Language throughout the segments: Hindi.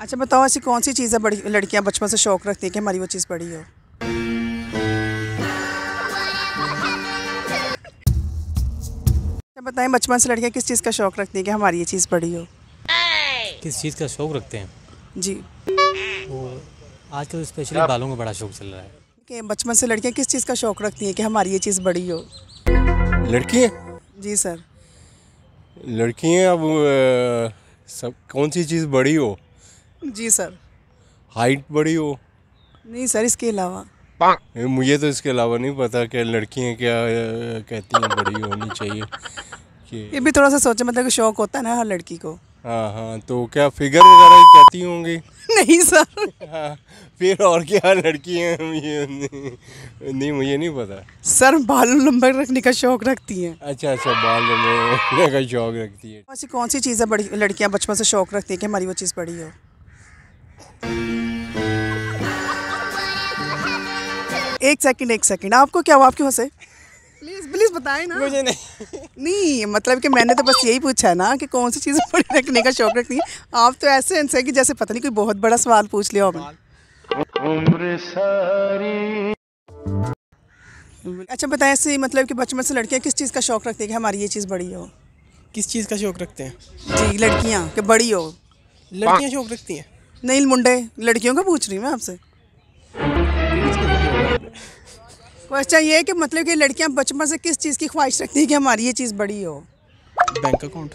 अच्छा बताओ ऐसी कौन सी चीज़ें बड़ी लड़कियाँ बचपन से शौक रखती हैं कि हमारी वो चीज़ बड़ी हो अच्छा बताएं बचपन से लड़कियाँ किस चीज़ का शौक रखती हैं कि हमारी ये चीज़ बड़ी हो किस चीज़ का शौक रखते हैं जी वो आजकल स्पेशली तो बालों का बड़ा शौक चल रहा है कि बचपन से लड़कियाँ किस चीज़ का शौक रखती हैं कि हमारी ये चीज़ बड़ी हो लड़की जी सर लड़कियाँ अब सब कौन सी चीज़ बड़ी हो जी सर हाइट बड़ी हो नहीं सर इसके अलावा मुझे तो इसके अलावा नहीं पता कि लड़कियां क्या कहती हैं बड़ी होनी चाहिए कि ये भी थोड़ा सा सोचे मतलब कि शौक होता है ना हर लड़की को हाँ हाँ तो क्या फिगर वगैरह कहती होंगी नहीं सर हाँ फिर और क्या लड़की है मुझे नहीं, नहीं मुझे नहीं पता सर बाल लंबे रखने का शौक रखती हैं अच्छा अच्छा बाल लंबे रखने का शौक रखती है ऐसी कौन सी चीज़ें बड़ी लड़कियाँ बचपन से शौक रखती है कि हमारी वो चीज़ बड़ी हो एक सेकंड एक सेकंड आपको क्या हुआ आप क्यों हंसे प्लीज प्लीज बताए ना मुझे नहीं नहीं मतलब कि मैंने तो बस यही पूछा है ना कि कौन सी चीज पढ़ी रखने का शौक रखती है आप तो ऐसे हंसे कि जैसे पता नहीं कोई बहुत बड़ा सवाल पूछ लिया होगा अच्छा बताएं ऐसे मतलब कि बचपन से लड़कियाँ किस चीज़ का शौक रखती है कि हमारी ये चीज़ बड़ी हो किस चीज़ का शौक रखते हैं जी लड़कियाँ कि बड़ी हो लड़कियाँ शौक रखती हैं नहीं मुंडे लड़कियों का पूछ रही हूँ मैं आपसे क्वेश्चन ये है कि मतलब कि लड़कियां बचपन से किस चीज़ की ख्वाहिश रखती हैं कि हमारी ये चीज़ बड़ी हो बैंक अकाउंट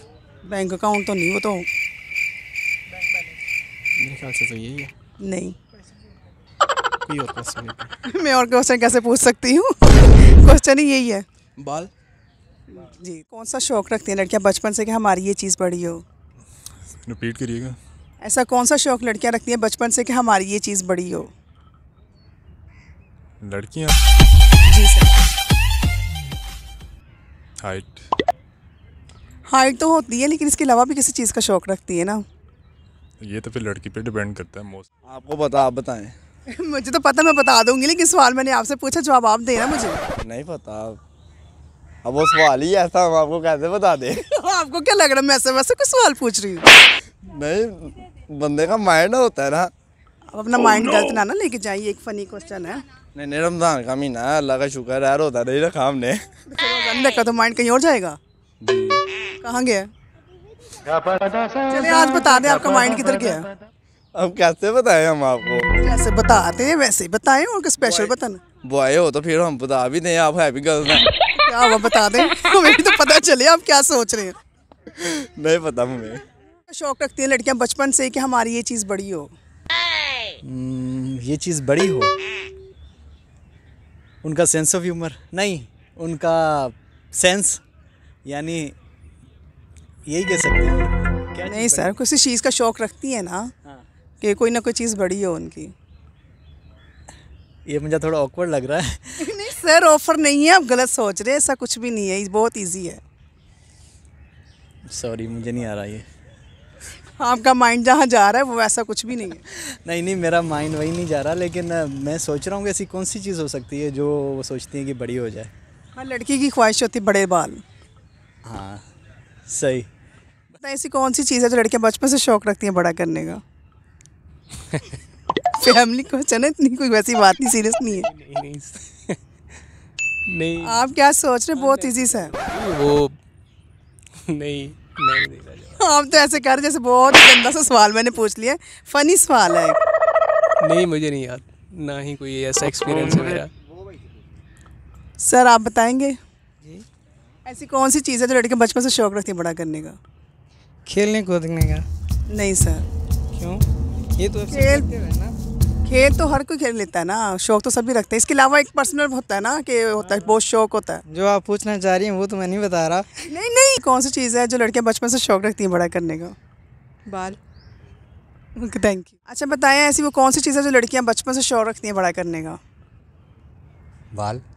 बैंक अकाउंट तो नहीं वो तो मेरे ख्याल से तो यही है नहीं कोई और क्वेश्चन मैं और क्वेश्चन कैसे पूछ सकती हूँ क्वेश्चन ही यही है बाल जी कौन सा शौक रखती हैं लड़कियाँ बचपन से कि हमारी ये चीज़ बड़ी हो रिपीट करिएगा ऐसा कौन सा शौक़ लड़कियां रखती हैं बचपन से कि हमारी ये चीज़ बड़ी हो लड़कियां जी सर हाइट हाइट तो होती है लेकिन इसके अलावा भी किसी चीज़ का शौक़ रखती है ना ये तो फिर लड़की पे डिपेंड करता है मोस्ट आपको बता आप बताएं मुझे तो पता मैं बता दूंगी लेकिन सवाल मैंने आपसे पूछा जवाब आप देना मुझे नहीं पता अब वो सवाल ही ऐसा हम आपको कैसे बता दें आपको क्या लग रहा है मैं ऐसे वैसे कुछ सवाल पूछ रही हूँ नहीं बंदे का माइंड होता है ना अब अपना माइंड oh, गलत ना ना लेके जाइए एक फनी क्वेश्चन है नहीं नहीं रमजान का महीना है अल्लाह का शुक्र है रोता नहीं रखा हमने रमजान देखा तो माइंड कहीं और जाएगा कहाँ गया चलिए आज बता दें आपका माइंड किधर गया अब कैसे बताएं हम आपको कैसे बताते हैं वैसे ही बताएं और स्पेशल बताना बॉय हो तो फिर हम बता भी दें आप है भी गर्ल हैं क्या हुआ बता दें हमें तो पता चले आप क्या सोच रहे हैं नहीं पता मुझे शौक रखती है लड़कियाँ बचपन से कि हमारी ये चीज़ बड़ी हो हम्म, ये चीज़ बड़ी हो उनका सेंस ऑफ ह्यूमर नहीं उनका सेंस यानी यही कह सकते हैं क्या नहीं सर किसी चीज़ का शौक रखती है ना हाँ। कि कोई ना कोई चीज़ बड़ी हो उनकी ये मुझे थोड़ा ऑकवर्ड लग रहा है नहीं सर ऑफर नहीं है आप गलत सोच रहे हैं ऐसा कुछ भी नहीं है बहुत इजी है सॉरी मुझे नहीं आ रहा ये आपका माइंड जहाँ जा रहा है वो ऐसा कुछ भी नहीं है नहीं नहीं मेरा माइंड वही नहीं जा रहा लेकिन मैं सोच रहा हूँ कि ऐसी कौन सी चीज़ हो सकती है जो वो सोचती है कि बड़ी हो जाए हाँ लड़की की ख्वाहिश होती है बड़े बाल हाँ सही ऐसी कौन सी चीज़ है जो लड़कियाँ बचपन से शौक रखती हैं बड़ा करने का फैमिली क्वेश्चन है इतनी कोई वैसी बात नहीं सीरियस नहीं है नहीं, आप क्या सोच रहे हाँ, बहुत इजी से है वो नहीं आप तो ऐसे कर जैसे बहुत गंदा सा सवाल मैंने पूछ लिया फनी सवाल है नहीं मुझे नहीं याद ना ही कोई ऐसा एक्सपीरियंस है मेरा सर आप बताएंगे ऐसी कौन सी चीज़ है जो लड़के बचपन से शौक रखती है बड़ा करने का खेलने कूदने का नहीं सर क्यों ये तो खेल ना खेल तो हर कोई खेल लेता है ना शौक तो सभी रखते हैं इसके अलावा एक पर्सनल होता है ना कि होता है बहुत शौक होता है जो आप पूछना चाह रही हैं वो तो मैं नहीं बता रहा नहीं नहीं कौन सी चीज़ है जो लड़कियाँ बचपन से शौक रखती हैं बड़ा करने का बाल थैंक यू अच्छा बताएं ऐसी वो कौन सी चीज़ है जो लड़कियाँ बचपन से शौक रखती हैं बड़ा करने का बाल